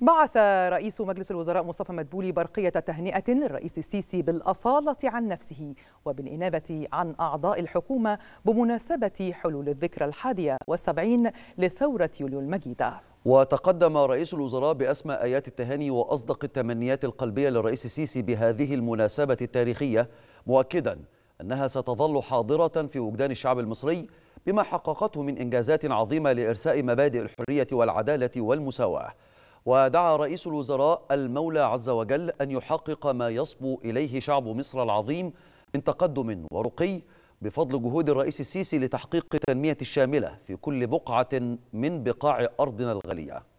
بعث رئيس مجلس الوزراء مصطفى مدبولي برقية تهنئة للرئيس السيسي بالأصالة عن نفسه وبالإنابة عن أعضاء الحكومة بمناسبة حلول الذكرى الحادية والسبعين لثورة يوليو المجيدة وتقدم رئيس الوزراء بأسمى آيات التهاني وأصدق التمنيات القلبية للرئيس السيسي بهذه المناسبة التاريخية مؤكدا أنها ستظل حاضرة في وجدان الشعب المصري بما حققته من إنجازات عظيمة لإرساء مبادئ الحرية والعدالة والمساواة ودعا رئيس الوزراء المولى عز وجل أن يحقق ما يصبو إليه شعب مصر العظيم من تقدم ورقي بفضل جهود الرئيس السيسي لتحقيق التنمية الشاملة في كل بقعة من بقاع أرضنا الغالية